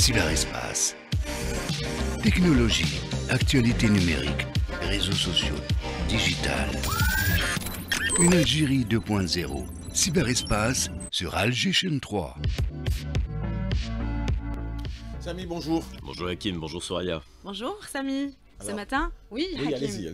cyberespace. Technologie, actualité numérique, réseaux sociaux, digital. Une Algérie 2.0, cyberespace sur Algérie 3. Samy, bonjour. Bonjour Hakim, bonjour Soraya. Bonjour Samy ce matin Oui, oui allez-y.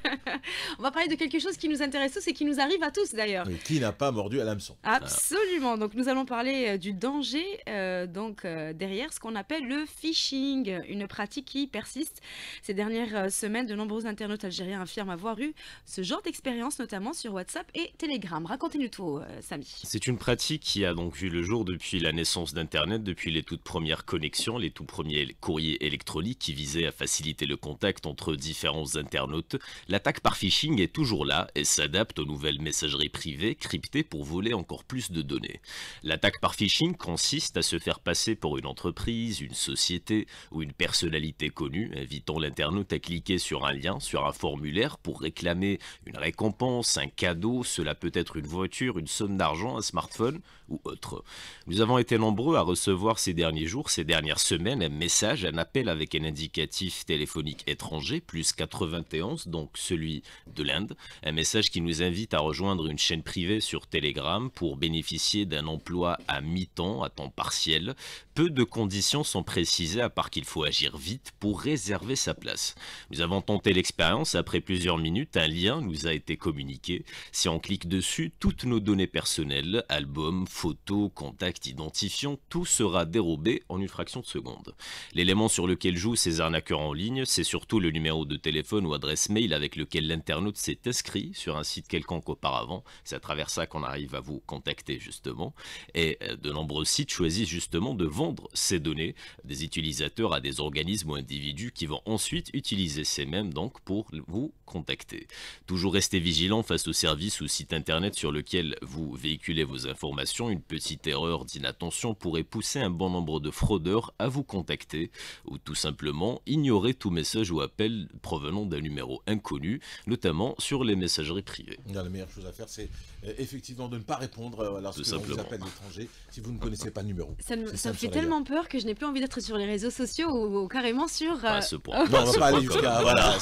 On va parler de quelque chose qui nous intéresse tous et qui nous arrive à tous d'ailleurs. Qui n'a pas mordu à l'hameçon Absolument. Donc nous allons parler euh, du danger euh, donc euh, derrière ce qu'on appelle le phishing, une pratique qui persiste. Ces dernières semaines, de nombreux internautes algériens affirment avoir eu ce genre d'expérience, notamment sur WhatsApp et Telegram. Racontez-nous tout, Samy. C'est une pratique qui a donc vu le jour depuis la naissance d'Internet, depuis les toutes premières connexions, les tout premiers courriers électroniques qui visaient à faciliter le contact entre différents internautes, l'attaque par phishing est toujours là et s'adapte aux nouvelles messageries privées cryptées pour voler encore plus de données. L'attaque par phishing consiste à se faire passer pour une entreprise, une société ou une personnalité connue, invitant l'internaute à cliquer sur un lien, sur un formulaire pour réclamer une récompense, un cadeau, cela peut être une voiture, une somme d'argent, un smartphone ou autre. Nous avons été nombreux à recevoir ces derniers jours, ces dernières semaines, un message, un appel avec un indicatif téléphonique étranger, plus 91, donc celui de l'Inde. Un message qui nous invite à rejoindre une chaîne privée sur Telegram pour bénéficier d'un emploi à mi-temps, à temps partiel. Peu de conditions sont précisées à part qu'il faut agir vite pour réserver sa place. Nous avons tenté l'expérience, après plusieurs minutes, un lien nous a été communiqué. Si on clique dessus, toutes nos données personnelles, albums, photos, contacts, identifiants, tout sera dérobé en une fraction de seconde. L'élément sur lequel jouent ces arnaqueurs en ligne, c'est surtout le numéro de téléphone ou adresse mail avec lequel l'internaute s'est inscrit sur un site quelconque auparavant. C'est à travers ça qu'on arrive à vous contacter justement. Et euh, de nombreux sites choisissent justement de vendre ces données des utilisateurs à des organismes ou individus qui vont ensuite utiliser ces mêmes donc pour vous contacter. Toujours rester vigilant face au service ou site internet sur lequel vous véhiculez vos informations. Une petite erreur d'inattention pourrait pousser un bon nombre de fraudeurs à vous contacter ou tout simplement ignorer tout messages ou appels provenant d'un numéro inconnu, notamment sur les messageries privées. la meilleure chose à faire, c'est euh, effectivement de ne pas répondre euh, lorsque l'on vous appelle l'étranger si vous ne connaissez pas le numéro. Ça me, fait tellement peur que je n'ai plus envie d'être sur les réseaux sociaux ou, carrément sur... Euh, à ce point. va pas aller jusqu'à... Bah,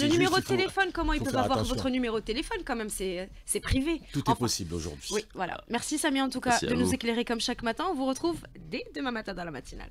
le numéro de téléphone, comment ils peuvent avoir votre numéro de téléphone quand même C'est privé. Tout est possible aujourd'hui. Oui, voilà. Merci Samy en tout cas de nous éclairer comme chaque matin. On vous retrouve dès demain matin dans la matinale.